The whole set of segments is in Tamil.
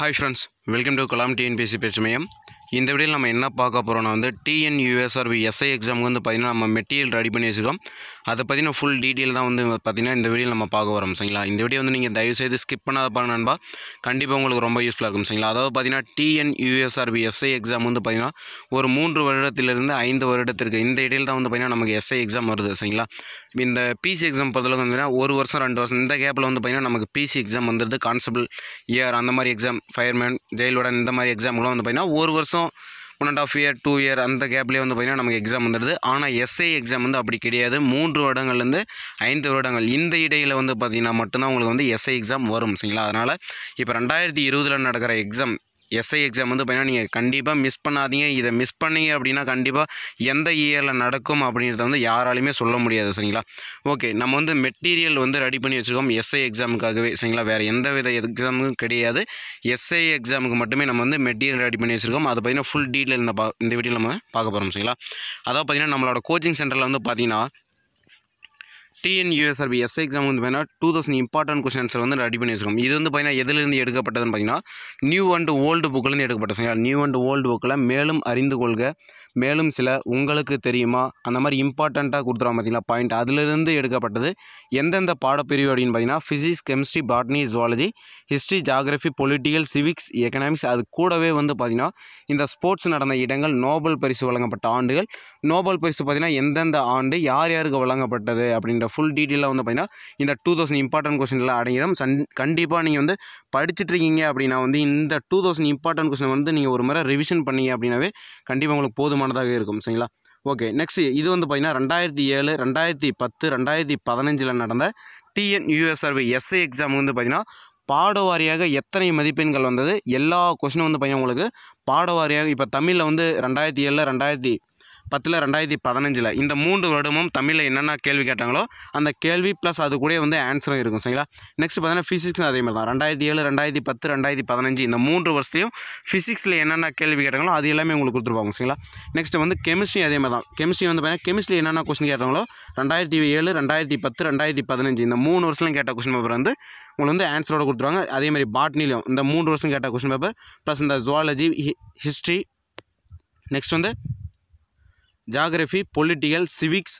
hi friends welcome to Gulam TNPSC பேச்சு மையம் இந்த வீடியோவில் நம்ம என்ன பார்க்க போகிறோம்னா வந்து டிஎன்யூஎஸ்ஆர்பி எஸ்ஐ எக்ஸாமுக்கு வந்து பார்த்திங்கன்னா நம்ம மெட்டீரியல் ரெடி பண்ணி வச்சுருக்கோம் அதை பற்றின ஃபுல் டீட்டெயில் தான் வந்து பார்த்திங்கன்னா இந்த வீடியோ நம்ம பார்க்க வரோம் சரிங்களா இந்த வீடியோ வந்து நீங்கள் தயவுசெய்து ஸ்கிப் பண்ணாத பாருங்க கண்டிப்பாக உங்களுக்கு ரொம்ப யூஸ்ஃபுல்லாக இருக்கும் சரிங்களா அதாவது பார்த்திங்கன்னா டிஎன்யூஎஸ்ஆர்பி எஸ்ஐ எக்ஸாம் வந்து பார்த்திங்கன்னா ஒரு மூன்று வருடத்திலிருந்து ஐந்து வருடத்திற்கு இந்த இடையில் தான் வந்து பார்த்திங்கன்னா நமக்கு எஸ்ஐ எக்ஸாம் வருது சரிங்களா இந்த பிசி எக்ஸாம் பொறுத்தளவுக்கு வந்து ஒரு வருஷம் ரெண்டு வருஷம் இந்த கேப்பில் வந்து பார்த்திங்கன்னா நமக்கு பிசி எக்ஸாம் வந்துடுது கான்ஸ்டபிள் இயர் அந்த மாதிரி எக்ஸாம் ஃபயர்மேன் ஜெயிலுடன் இந்த மாதிரி எக்ஸாம்லாம் வந்து பார்த்திங்கன்னா ஒரு வருஷம் இன்னும் one and half year two year அந்த கேப்லேயே வந்து பார்த்திங்கன்னா நமக்கு எக்ஸாம் வந்துடுது ஆனால் எஸ்ஐ எக்ஸாம் வந்து அப்படி கிடையாது மூன்று வருடங்கள்லேருந்து ஐந்து வருடங்கள் இந்த இடையில் வந்து பார்த்திங்கன்னா மட்டும்தான் உங்களுக்கு வந்து எஸ்ஐ எக்ஸாம் வரும் சரிங்களா அதனால் இப்போ ரெண்டாயிரத்தி இருபதில் நடக்கிற எக்ஸாம் எஸ்ஐ எக்ஸாம் வந்து பார்த்தீங்கன்னா நீங்கள் கண்டிப்பாக மிஸ் பண்ணாதீங்க இதை மிஸ் பண்ணீங்க அப்படின்னா கண்டிப்பாக எந்த இயரில் நடக்கும் அப்படின்றத வந்து யாராலையுமே சொல்ல முடியாது சரிங்களா ஓகே நம்ம வந்து மெட்டீரியல் வந்து ரெடி பண்ணி வச்சுருக்கோம் எஸ்ஐ எக்ஸாமுக்காகவே சரிங்களா வேறு எந்த வித எக்ஸாமுக்கும் கிடையாது எஸ்ஐ எக்ஸாமுக்கு மட்டுமே நம்ம வந்து மெட்டீரியல் ரெடி பண்ணி வச்சுருக்கோம் அதை பார்த்திங்கன்னா ஃபுல் டீட்டெயில் இந்த பா இந்த வீடியோ நம்ம பார்க்க போகிறோம் சரிங்களா அதாவது பார்த்திங்கன்னா நம்மளோட கோச்சிங் சென்டரில் வந்து பார்த்திங்கன்னா டிஎன்யூஎஸ்ஆர்பி எஸ்ஐ எக்ஸாம் வந்து பார்த்தீங்கன்னா டூ தௌசண்ட் இம்பார்ட்டன் கொஸ்டின்ஸ் வந்து ரெடி பண்ணி வச்சுக்கோம் இது வந்து பார்த்தீங்கன்னா எதுலேருந்து எடுக்கப்பட்டதுன்னு பார்த்தீங்கன்னா நியூ அண்ட் ஓல்டு புக்கிலேருந்து எடுக்கப்பட்டது நியூ அண்ட் ஓல்டு புக்கில் மேலும் அறிந்து கொள்க மேலும் சில உங்களுக்கு தெரியுமா அந்த மாதிரி இம்பார்ட்டண்ட்டாக கொடுத்துருவோம் பார்த்தீங்களா பாயிண்ட் அதிலிருந்து எடுக்கப்பட்டது எந்தெந்த பாடப்பிரிவு அப்படின்னு பார்த்தீங்கன்னா physics chemistry botany zoology history geography political civics economics அது கூடவே வந்து பார்த்திங்கன்னா இந்த ஸ்போர்ட்ஸ் நடந்த இடங்கள் நோபல் பரிசு வழங்கப்பட்ட ஆண்டுகள் நோபல் பரிசு பார்த்தீங்கன்னா எந்தெந்த ஆண்டு யார் யாருக்கு வழங்கப்பட்டது அப்படின்ற ஃபுல் டீட்டெயிலாக வந்து பார்த்தீங்கன்னா இந்த டூ தௌசண்ட் இம்பார்ட்டன்ட் கொஸ்டின்லாம் அடங்கிடும் சன் கண்டிப்பாக நீங்கள் வந்து படிச்சுட்டு இருக்கீங்க அப்படின்னா வந்து இந்த டூ தௌசண்ட் இம்பார்ட்டன்ட் கொஸ்டின் வந்து நீங்கள் ஒரு முறை ரிவிஷன் பண்ணீங்க அப்படின்னாவே கண்டிப்பாக உங்களுக்கு போதுமானதாக இருக்கும் சரிங்களா ஓகே நெக்ஸ்ட் இது வந்து பார்த்திங்கன்னா ரெண்டாயிரத்தி ஏழு ரெண்டாயிரத்தி பத்து ரெண்டாயிரத்தி பதினஞ்சில் நடந்த டிஎன் யூஎஸ்ஆர்பி எஸ்ஐ எக்ஸாம் வந்து பார்த்திங்கன்னா பாடவாரியாக எத்தனை மதிப்பெண்கள் வந்தது எல்லா கொஷினும் வந்து பார்த்திங்கன்னா உங்களுக்கு பாடவாரியாக இப்போ தமிழில் வந்து ரெண்டாயிரத்தி ஏழில் ரெண்டாயிரத்தி பத்தில் ரெண்டாயிரத்தி பதினஞ்சில் இந்த மூன்று வருடமும் தமிழில் என்னென்ன கேள்வி கேட்டாங்களோ அந்த கேள்வி ப்ளஸ் அது கூட வந்து ஆன்சரும் இருக்கும் சரிங்களா நெக்ஸ்ட் பார்த்தீங்கன்னா ஃபிசிக்ஸ் அதே மாதிரி தான் ரெண்டாயிரத்தி ஏழு ரெண்டாயிரத்தி பத்து ரெண்டாயிரத்தி பதினஞ்சு இந்த மூன்று வருஷத்தையும் ஃபிசிக்ஸில் என்னென்ன கேள்வி கேட்டாங்களோ அது எல்லாமே உங்களுக்கு கொடுத்துருவாங்க சரிங்களா நெக்ஸ்ட் வந்து கெமிஸ்ட்ரி அதே மாதிரி தான் கெமிஸ்ட்ரி வந்து பார்த்தீங்கன்னா கெமிஸ்ட்ரி என்னென்ன கொஸ்டின் கேட்டாங்களோ ரெண்டாயிரத்தி ஏழு ரெண்டாயிரத்தி பத்து ரெண்டாயிரத்தி பதினஞ்சு இந்த மூணு வருஷம் கேட்ட கொஸ்டின் பேப்பர் வந்து உங்களுக்கு வந்து ஆன்சரோட கொடுத்துருவாங்க அதே மாதிரி பாட்னிலையும் இந்த மூன்று வருஷம் கேட்ட கொஸ்டின் பேப்பர் ப்ளஸ் இந்த ஜுவாலஜி ஹிஸ்ட்ரி நெக்ஸ்ட் வந்து geography political civics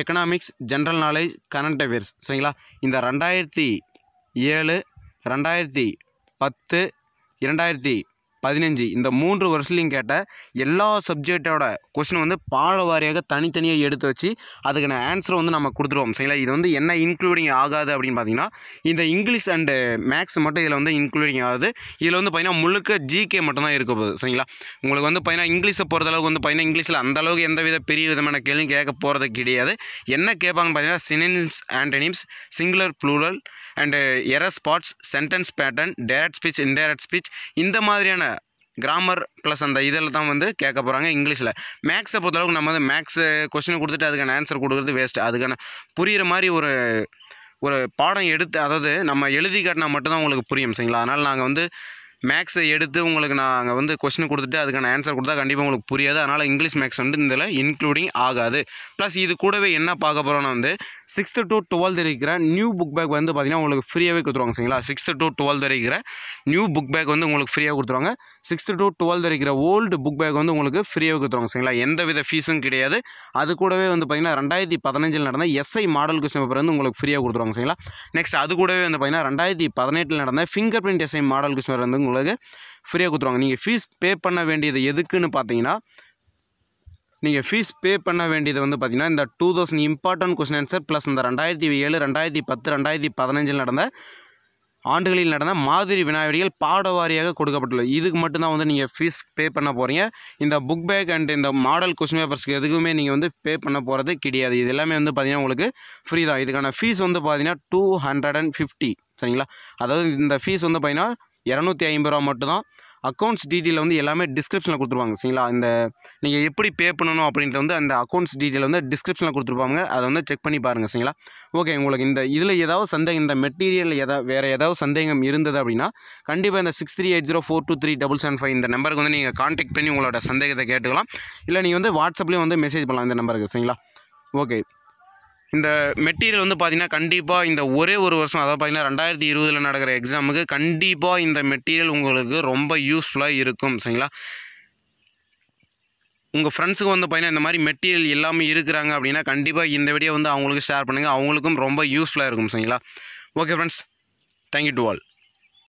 economics general knowledge current affairs சரிங்களா இந்த ரெண்டாயிரத்தி ஏழு ரெண்டாயிரத்தி பத்து இரண்டாயிரத்தி பதினஞ்சு இந்த மூன்று வருஷத்துலையும் கேட்ட எல்லா சப்ஜெக்டோட கொஷின் வந்து பாட வாரியாக தனித்தனியாக எடுத்து வச்சு அதுக்கான ஆன்சரை வந்து நம்ம கொடுத்துருவோம் சரிங்களா இது வந்து என்ன இன்க்ளூடிங் ஆகாது அப்படின்னு பார்த்தீங்கன்னா இந்த இங்கிலீஷ் அண்டு மேக்ஸ் மட்டும் இதில் வந்து இன்க்ளூடிங் ஆகுது இதில் வந்து பார்த்தீங்கன்னா முழுக்க ஜிகே மட்டும்தான் இருக்க போகுது சரிங்களா உங்களுக்கு வந்து பார்த்தீங்கன்னா இங்கிலீஷை பொறுத்தளவுக்கு வந்து பார்த்தீங்கன்னா இங்கிலீஷில் அந்தளவுக்கு எந்த வித பெரிய விதமான கேள்வியும் கேட்க போகிறது கிடையாது என்ன கேட்பாங்கன்னு பார்த்தீங்கன்னா synonyms antonyms singular plural and errors spots sentence pattern direct speech indirect speech இந்த மாதிரியான கிராமர் ப்ளஸ் அந்த இதில் தான் வந்து கேட்க போகிறாங்க இங்கிலீஷில் மேக்ஸை பொறுத்தளவுக்கு நம்ம வந்து மேக்ஸு கொஸ்டின் கொடுத்துட்டு அதுக்கான ஆன்சர் கொடுக்குறது வேஸ்ட்டு அதுக்கான புரிகிற மாதிரி ஒரு ஒரு பாடம் எடுத்து அதாவது நம்ம எழுதி காட்டினா மட்டும்தான் உங்களுக்கு புரியும் சரிங்களா அதனால் நாங்கள் வந்து மேக்ஸை எடுத்து உங்களுக்கு நான் அங்கே வந்து கொஸ்டின் கொடுத்துட்டு அதுக்கான ஆன்சர் கொடுத்தா கண்டிப்பாக உங்களுக்கு புரியாது அதனால் இங்கிலீஷ் மேக்ஸ் வந்து இதில் இன்க்ளூடிங் ஆகாது ப்ளஸ் இது கூடவே என்ன பார்க்க போகிறோன்னா வந்து சிக்ஸ்த்து டு டுவெல்த் இருக்கிற நியூ புக் பேக் வந்து பார்த்திங்கன்னா உங்களுக்கு ஃப்ரீயாகவே கொடுத்துருவாங்க சரிங்களா சிக்ஸ்த்து டு டுவெல்த் இருக்கிற நியூ புக் பேக் வந்து உங்களுக்கு ஃப்ரீயாக கொடுத்துருவாங்க சிக்ஸ்த்து டு டுவெல்த் இருக்கிற ஓல்டு புக் பேக் வந்து உங்களுக்கு ஃப்ரீயாக கொடுத்துருவாங்க சரிங்களா எந்த வித ஃபீஸும் கிடையாது அது கூடவே வந்து பார்த்திங்கன்னா ரெண்டாயிரத்தி பதினஞ்சில் நடந்த எஸ்ஐ மாடல் கொஸ்டின் பேப்பர் வந்து உங்களுக்கு ஃப்ரீயாக கொடுத்துருவாங்க சரிங்களா நெக்ஸ்ட் அது கூடவே வந்து பார்த்திங்கன்னா ரெண்டாயிரத்தி பதினெட்டில் நடந்த finger print SI model question paper வந்து உங்களுக்கு ஃப்ரீயாக கொடுத்துருவாங்க நீங்கள் ஃபீஸ் பே பண்ண வேண்டியது எதுக்குன்னு பார்த்தீங்கன்னா நீங்கள் ஃபீஸ் பே பண்ண வேண்டியது வந்து பார்த்திங்கன்னா இந்த two thousand important question answer plus இந்த ரெண்டாயிரத்தி ஏழு ரெண்டாயிரத்தி பத்து ரெண்டாயிரத்தி பதினஞ்சில் நடந்த ஆண்டுகளில் நடந்த மாதிரி வினாவிடைகள் பாடவாரியாக கொடுக்கப்பட்டுள்ளது இதுக்கு மட்டும்தான் வந்து நீங்கள் ஃபீஸ் பே பண்ண போகிறீங்க இந்த புக் பேக் அண்ட் இந்த மாடல் கொஸ்டின் பேப்பர்ஸ்க்கு எதுக்குமே நீங்கள் வந்து பே பண்ண போகிறது கிடையாது இது எல்லாமே வந்து பார்த்திங்கன்னா உங்களுக்கு ஃப்ரீ தான் இதுக்கான ஃபீஸ் வந்து பார்த்திங்கன்னா டூ ஹண்ட்ரட் அண்ட் ஃபிஃப்டி சரிங்களா அதாவது இந்த ஃபீஸ் வந்து பார்த்திங்கன்னா இரநூத்தி ஐம்பது ரூபா மட்டும்தான் அக்கௌண்ட்ஸ் டீட்டெயில் வந்து எல்லாமே டிஸ்கிரிப்ஷனில் கொடுத்துருவாங்க சரிங்களா இந்த நீங்கள் எப்படி பே பண்ணணும் அப்படின்ற வந்து அந்த அக்கௌண்ட்ஸ் டீட்டெயில் வந்து டிஸ்கிரிப்ஷனில் கொடுத்துருப்பாங்க அதை வந்து செக் பண்ணி பாருங்கள் சரிங்களா ஓகே உங்களுக்கு இந்த இதில் ஏதாவது சந்தேகம் இந்த மெட்டீரியல் எதா வேறு ஏதாவது சந்தேகம் இருந்தது அப்படின்னா கண்டிப்பாக இந்த six three eight zero four two three double seven five இந்த நம்பருக்கு வந்து நீங்கள் காண்டாக்ட் பண்ணி உங்களோட சந்தேகத்தை கேட்டுக்கலாம் இல்லை நீங்கள் வந்து வாட்ஸ்அப்லேயும் வந்து மெசேஜ் பண்ணலாம் இந்த நம்பருக்கு சரிங்களா ஓகே இந்த மெட்டீரியல் வந்து பார்த்தீங்கன்னா கண்டிப்பாக இந்த ஒரே ஒரு வருஷம் அதாவது பார்த்தீங்கன்னா ரெண்டாயிரத்தி இருபதில் நடக்கிற எக்ஸாமுக்கு கண்டிப்பாக இந்த மெட்டீரியல் உங்களுக்கு ரொம்ப யூஸ்ஃபுல்லாக இருக்கும் சரிங்களா உங்கள் ஃப்ரெண்ட்ஸுக்கு வந்து பார்த்தீங்கன்னா இந்த மாதிரி மெட்டீரியல் எல்லாமே இருக்கிறாங்க அப்படின்னா கண்டிப்பாக இந்த வீடியோ வந்து அவங்களுக்கு ஷேர் பண்ணுங்கள் அவங்களுக்கும் ரொம்ப யூஸ்ஃபுல்லாக இருக்கும் சரிங்களா okay friends thank you to all